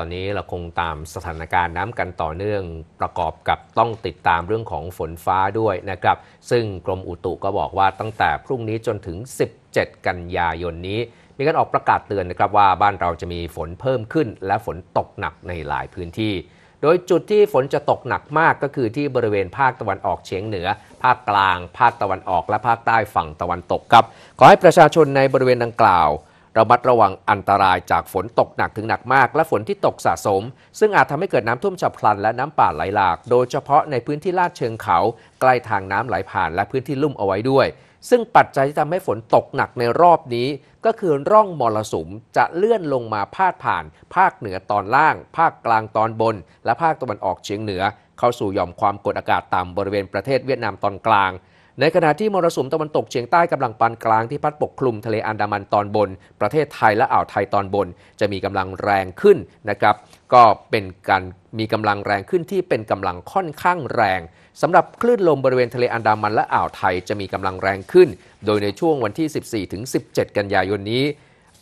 ตอนนี้เราคงตามสถานการณ์น้ำกันต่อเนื่องประกอบกับต้องติดตามเรื่องของฝนฟ้าด้วยนะครับ ซึ่งกรมอุตุก็บอกว่าตั้งแต่พรุ่งนี้จนถึง 17 กันยายนนี้ มีการออกประกาศเตือนนะครับว่าบ้านเราจะมีฝนเพิ่มขึ้นและฝนตกหนักในหลายพื้นที่ โดยจุดที่ฝนจะตกหนักมากก็คือที่บริเวณภาคตะวันออกเฉียงเหนือ ภาคกลาง ภาคตะวันออก และภาคใต้ฝั่งตะวันตกครับ ขอให้ประชาชนในบริเวณดังกล่าวระมัดระวังอันตรายจากฝนตกหนักถึงหนักมาก และฝนที่ตกสะสม ซึ่งอาจทำให้เกิดน้ำท่วมฉับพลันและน้ำป่าไหลหลากโดยเฉพาะในพื้นที่ลาดเชิงเขา ใกล้ทางน้ำไหลผ่านและพื้นที่ลุ่มเอาไว้ด้วย ซึ่งปัจจัยที่ทำให้ฝนตกหนักในรอบนี้ ก็คือร่องมรสุมจะเลื่อนลงมาพาดผ่าน ภาคเหนือตอนล่าง ภาคกลางตอนบน และภาคตะวันออกเฉียงเหนือ เข้าสู่หย่อมความกดอากาศต่ำบริเวณประเทศเวียดนามตอนกลางในขณะที่มรสุมตะวันตกเฉียงใต้กำลังปานกลางที่พัดปกคลุมทะเลอันดามันตอนบน ประเทศไทยและอ่าวไทยตอนบน จะมีกำลังแรงขึ้นนะครับก็เป็นการมีกำลังแรงขึ้นที่เป็นกำลังค่อนข้างแรงสำหรับคลื่นลมบริเวณทะเลอันดามันและอ่าวไทยจะมีกำลังแรงขึ้น โดยในช่วงวันที่ 14ถึง17 กันยายนนี้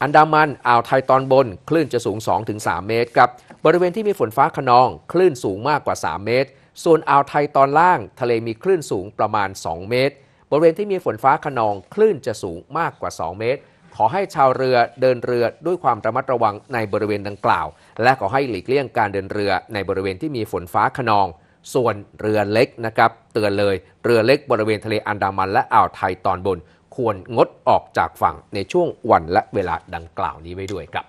อันดามันอ่าวไทยตอนบนคลื่นจะสูง 2-3 เมตรครับบริเวณที่มีฝนฟ้าขนองคลื่นสูงมากกว่า 3 เมตรส่วนอ่าวไทยตอนล่างทะเลมีคลื่นสูงประมาณ 2 เมตร บริเวณที่มีฝนฟ้าขนองคลื่นจะสูงมากกว่า 2 เมตร ขอให้ชาวเรือเดินเรือด้วยความระมัดระวังในบริเวณดังกล่าว และขอให้หลีกเลี่ยงการเดินเรือในบริเวณที่มีฝนฟ้าขนอง ส่วนเรือเล็กนะครับ เตือนเลยเรือเล็กบริเวณทะเลอันดามันและอ่าวไทยตอนบนควรงดออกจากฝั่งในช่วงวันและเวลาดังกล่าวนี้ไว้ด้วยครับ